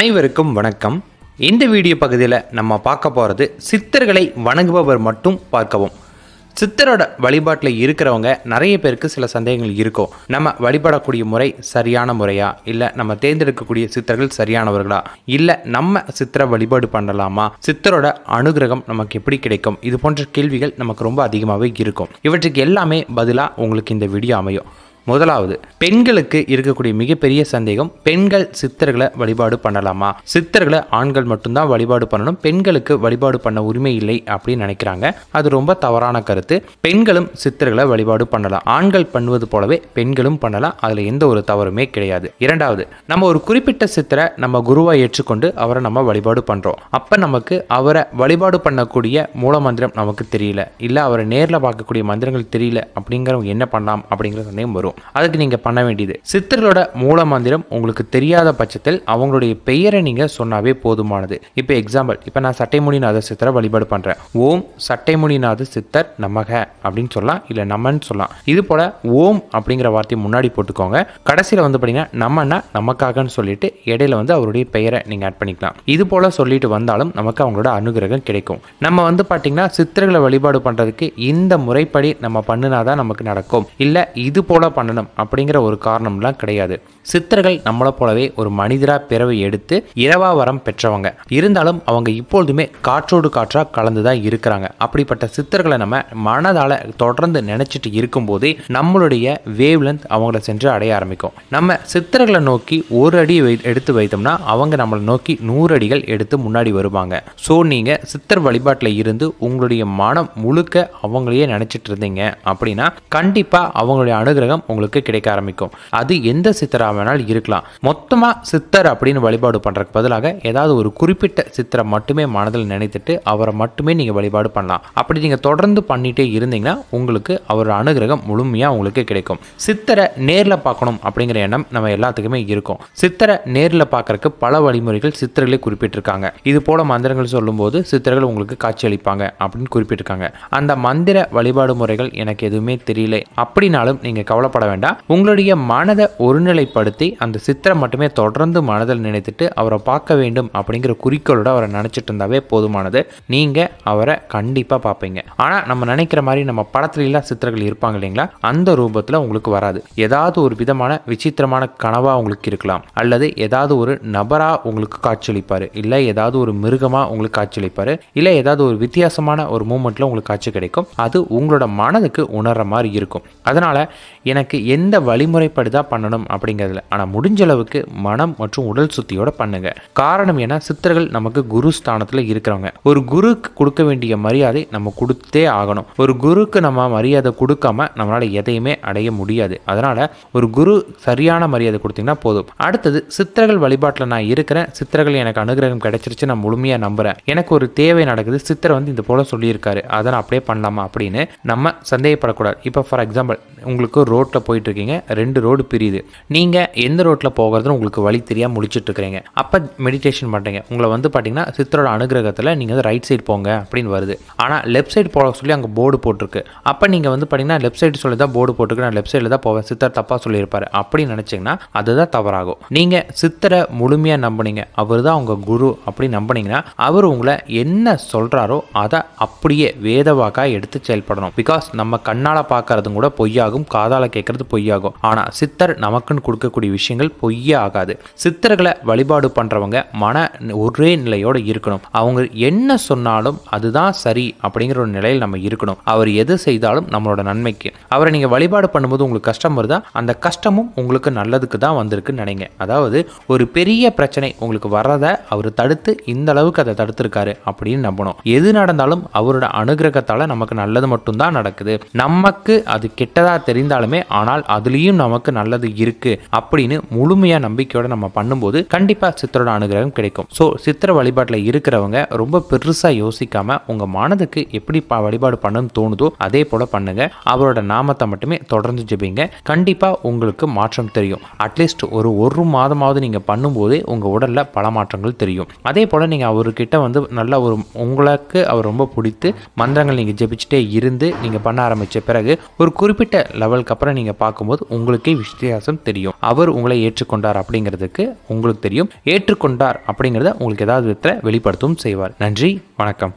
அனைவருக்கும் வணக்கம் இந்த வீடியோ பகுதியில் நம்ம பார்க்க போகிறது சித்தர்களை வணங்குபவர் மட்டும் பார்க்கவும் சித்தரோட வழிபாட்டில் இருக்கிறவங்க நிறைய பேருக்கு சில சந்தேகங்கள் இருக்கும் நம்ம வழிபடக்கூடிய முறை சரியான முறையா இல்லை நம்ம தேர்ந்தெடுக்கக்கூடிய சித்தர்கள் சரியானவர்களா இல்லை நம்ம சித்திர வழிபாடு பண்ணலாமா சித்தரோட அனுகிரகம் நமக்கு எப்படி கிடைக்கும் இது போன்ற கேள்விகள் நமக்கு ரொம்ப அதிகமாகவே இருக்கும் இவற்றுக்கு எல்லாமே பதிலாக உங்களுக்கு இந்த வீடியோ அமையும் முதலாவது பெண்களுக்கு இருக்கக்கூடிய மிகப்பெரிய சந்தேகம் பெண்கள் சித்தர்களை வழிபாடு பண்ணலாமா சித்தர்களை ஆண்கள் மட்டும்தான் வழிபாடு பண்ணணும் பெண்களுக்கு வழிபாடு பண்ண உரிமை இல்லை அப்படின்னு நினைக்கிறாங்க அது ரொம்ப தவறான கருத்து பெண்களும் சித்தர்களை வழிபாடு பண்ணலாம் ஆண்கள் பண்ணுவது போலவே பெண்களும் பண்ணலாம் அதில் எந்த ஒரு தவறுமே கிடையாது இரண்டாவது நம்ம ஒரு குறிப்பிட்ட சித்தரை நம்ம குருவாக ஏற்றுக்கொண்டு அவரை நம்ம வழிபாடு பண்ணுறோம் அப்போ நமக்கு அவரை வழிபாடு பண்ணக்கூடிய மூல மந்திரம் நமக்கு தெரியல இல்லை அவரை நேரில் பார்க்கக்கூடிய மந்திரங்கள் தெரியல அப்படிங்கிறவங்க என்ன பண்ணலாம் அப்படிங்கிற சந்தேகம் வரும் அதுக்கு நீங்கள் பண்ண வேண்டியது சித்தர்களோட மூல மந்திரம் உங்களுக்கு தெரியாத பட்சத்தில் அவங்களுடைய பெயரை நீங்கள் சொன்னாவே போதுமானது இப்போ எக்ஸாம்பிள் இப்போ நான் சட்டைமுனிநாத சித்தரை வழிபாடு பண்ணுறேன் ஓம் சட்டைமுனிநாத சித்தர் நமக அப்படின்னு சொல்லலாம் இல்லை நம்மன்னு சொல்லலாம் இது போல் ஓம் அப்படிங்கிற வார்த்தையை முன்னாடி போட்டுக்கோங்க கடைசியில் வந்து பார்த்தீங்கன்னா நம்மன்னா நமக்காகன்னு சொல்லிட்டு இடையில வந்து அவருடைய பெயரை நீங்கள் ஆட் பண்ணிக்கலாம் இது போல் சொல்லிட்டு வந்தாலும் நமக்கு அவங்களோட அனுகிரகம் கிடைக்கும் நம்ம வந்து பார்த்தீங்கன்னா சித்தர்களை வழிபாடு பண்ணுறதுக்கு இந்த முறைப்படி நம்ம பண்ணினாதான் நமக்கு நடக்கும் இல்லை இது போல் பண்ணணும் அப்படிங்கிற ஒரு காரணம்லாம் கிடையாது சித்தர்கள் நம்மளை போலவே ஒரு மனிதராக பிறவை எடுத்து இரவா வரம் பெற்றவங்க இருந்தாலும் அவங்க இப்பொழுதுமே காற்றோடு காற்றாக கலந்து தான் இருக்கிறாங்க அப்படிப்பட்ட சித்தர்களை நம்ம மனதால் தொடர்ந்து நினச்சிட்டு இருக்கும்போது நம்மளுடைய வேவ் அவங்கள சென்று அடைய ஆரம்பிக்கும் நம்ம சித்தர்களை நோக்கி ஒரு அடி எடுத்து வைத்தோம்னா அவங்க நம்மளை நோக்கி நூறு அடிகள் எடுத்து முன்னாடி வருவாங்க ஸோ நீங்கள் சித்தர் வழிபாட்டில் இருந்து உங்களுடைய மனம் முழுக்க அவங்களையே நினச்சிட்டு இருந்தீங்க அப்படின்னா கண்டிப்பாக அவங்களுடைய அனுகிரகம் உங்களுக்கு கிடைக்க ஆரம்பிக்கும் அது எந்த சித்தரா வேணாலும் இருக்கலாம் மொத்தமாக சித்தர் அப்படின்னு வழிபாடு பண்ணுறதுக்கு பதிலாக ஏதாவது ஒரு குறிப்பிட்ட சித்தரை மட்டுமே மனதில் நினைத்துட்டு அவரை மட்டுமே நீங்கள் வழிபாடு பண்ணலாம் அப்படி நீங்கள் தொடர்ந்து பண்ணிகிட்டே இருந்தீங்கன்னா உங்களுக்கு அவர் அனுகிரகம் முழுமையாக உங்களுக்கு கிடைக்கும் சித்தரை நேரில் பார்க்கணும் அப்படிங்கிற எண்ணம் நம்ம எல்லாத்துக்குமே இருக்கும் சித்தரை நேரில் பார்க்கறக்கு பல வழிமுறைகள் சித்தர்களே குறிப்பிட்டிருக்காங்க இது போல மந்திரங்கள் சொல்லும்போது சித்தர்கள் உங்களுக்கு காட்சியளிப்பாங்க அப்படின்னு குறிப்பிட்டிருக்காங்க அந்த மந்திர வழிபாடு முறைகள் எனக்கு எதுவுமே தெரியல அப்படின்னாலும் நீங்கள் கவலைப்பட கவலைப்பட வேண்டாம் உங்களுடைய மனதை ஒருநிலைப்படுத்தி அந்த சித்திரம் மட்டுமே தொடர்ந்து மனதில் நினைத்துட்டு அவரை பார்க்க வேண்டும் அப்படிங்கிற குறிக்கோளோட அவரை நினச்சிட்டு இருந்தாவே போதுமானது நீங்கள் அவரை கண்டிப்பாக பார்ப்பீங்க ஆனால் நம்ம நினைக்கிற மாதிரி நம்ம படத்துலலாம் சித்திரங்கள் இருப்பாங்க இல்லைங்களா அந்த ரூபத்தில் உங்களுக்கு வராது ஏதாவது ஒரு விதமான விசித்திரமான கனவாக உங்களுக்கு இருக்கலாம் அல்லது ஏதாவது ஒரு நபராக உங்களுக்கு காட்சியளிப்பார் இல்லை ஏதாவது ஒரு மிருகமாக உங்களுக்கு காட்சியளிப்பார் இல்லை ஏதாவது ஒரு வித்தியாசமான ஒரு மூமெண்ட்டில் உங்களுக்கு காட்சி கிடைக்கும் அது உங்களோட மனதுக்கு உணர்கிற மாதிரி இருக்கும் அதனால் எனக்கு எனக்கு எந்த வழிமுறைப்படி தான் பண்ணணும் அப்படிங்கிறதுல ஆனால் முடிஞ்ச அளவுக்கு மனம் மற்றும் உடல் சுத்தியோட பண்ணுங்க காரணம் ஏன்னா சித்தர்கள் நமக்கு குரு ஸ்தானத்தில் இருக்கிறவங்க ஒரு குருக்கு கொடுக்க வேண்டிய மரியாதை நம்ம கொடுத்தே ஆகணும் ஒரு குருக்கு நம்ம மரியாதை கொடுக்காம நம்மளால் எதையுமே அடைய முடியாது அதனால் ஒரு குரு சரியான மரியாதை கொடுத்தீங்கன்னா போதும் அடுத்தது சித்தர்கள் வழிபாட்டில் நான் இருக்கிறேன் சித்தர்கள் எனக்கு அனுகிரகம் கிடைச்சிருச்சு நான் முழுமையாக நம்புகிறேன் எனக்கு ஒரு தேவை நடக்குது சித்திரை வந்து இது போல் சொல்லியிருக்காரு அதை நான் அப்படியே பண்ணலாமா அப்படின்னு நம்ம சந்தேகப்படக்கூடாது இப்போ ஃபார் எக்ஸாம்பிள் உங்களுக்கு ரோட்ல போயிட்டு போயிட்டுருக்கீங்க ரெண்டு ரோடு பிரியுது நீங்கள் எந்த ரோட்டில் போகிறதுன்னு உங்களுக்கு வழி தெரியாமல் இருக்கிறீங்க அப்போ மெடிடேஷன் பண்ணுறீங்க உங்களை வந்து பார்த்தீங்கன்னா சித்தரோட அனுகிரகத்தில் நீங்கள் வந்து ரைட் சைடு போங்க அப்படின்னு வருது ஆனால் லெஃப்ட் சைடு போக சொல்லி அங்கே போர்டு போட்டிருக்கு அப்போ நீங்கள் வந்து பார்த்தீங்கன்னா லெஃப்ட் சைடு சொல்லி தான் போர்டு போட்டிருக்கு நான் லெஃப்ட் சைடில் தான் போவேன் சித்தர் தப்பாக சொல்லியிருப்பார் அப்படின்னு நினச்சிங்கன்னா அதுதான் தவறாகும் நீங்கள் சித்தரை முழுமையாக நம்பினீங்க அவர் தான் உங்கள் குரு அப்படின்னு நம்பினீங்கன்னா அவர் உங்களை என்ன சொல்கிறாரோ அதை அப்படியே வேதவாக்காக எடுத்து செயல்படணும் பிகாஸ் நம்ம கண்ணால் பார்க்கறதும் கூட பொய்யாகும் காதால் கேட்க நினைக்கிறது பொய்யாகும் ஆனால் சித்தர் நமக்குன்னு கொடுக்கக்கூடிய விஷயங்கள் பொய்யே ஆகாது சித்தர்களை வழிபாடு பண்ணுறவங்க மன ஒரே நிலையோடு இருக்கணும் அவங்க என்ன சொன்னாலும் அதுதான் சரி அப்படிங்கிற ஒரு நிலையில் நம்ம இருக்கணும் அவர் எது செய்தாலும் நம்மளோட நன்மைக்கு அவரை நீங்கள் வழிபாடு பண்ணும்போது உங்களுக்கு கஷ்டம் வருதா அந்த கஷ்டமும் உங்களுக்கு நல்லதுக்கு தான் வந்திருக்குன்னு நினைங்க அதாவது ஒரு பெரிய பிரச்சனை உங்களுக்கு வர்றதை அவர் தடுத்து இந்த அளவுக்கு அதை தடுத்திருக்காரு அப்படின்னு நம்பணும் எது நடந்தாலும் அவரோட அனுகிரகத்தால் நமக்கு நல்லது மட்டும்தான் நடக்குது நமக்கு அது கெட்டதாக தெரிந்தாலுமே ஆனால் அதுலேயும் நமக்கு நல்லது இருக்குது அப்படின்னு முழுமையாக நம்பிக்கையோடு நம்ம பண்ணும்போது கண்டிப்பாக சித்தரோட அனுகிரகம் கிடைக்கும் ஸோ சித்திர வழிபாட்டில் இருக்கிறவங்க ரொம்ப பெருசாக யோசிக்காமல் உங்கள் மனதுக்கு எப்படி வழிபாடு பண்ணணும்னு தோணுதோ அதே போல் பண்ணுங்க அவரோட நாமத்தை மட்டுமே தொடர்ந்து ஜெபிங்க கண்டிப்பாக உங்களுக்கு மாற்றம் தெரியும் அட்லீஸ்ட் ஒரு ஒரு மாதமாவது நீங்கள் பண்ணும்போதே உங்கள் உடலில் பல மாற்றங்கள் தெரியும் அதே போல் நீங்கள் அவர்கிட்ட வந்து நல்ல ஒரு உங்களுக்கு அவர் ரொம்ப பிடித்து மந்திரங்கள் நீங்கள் ஜெபிச்சுட்டே இருந்து நீங்கள் பண்ண ஆரம்பித்த பிறகு ஒரு குறிப்பிட்ட லெவலுக்கு அப்புறம் நீங்கள் நீங்கள் பார்க்கும்போது உங்களுக்கே வித்தியாசம் தெரியும் அவர் உங்களை ஏற்றுக்கொண்டார் அப்படிங்கிறதுக்கு உங்களுக்கு தெரியும் ஏற்றுக்கொண்டார் அப்படிங்கிறத உங்களுக்கு ஏதாவது விதத்தில் வெளிப்படுத்தவும் செய்வார் நன்றி வணக்கம்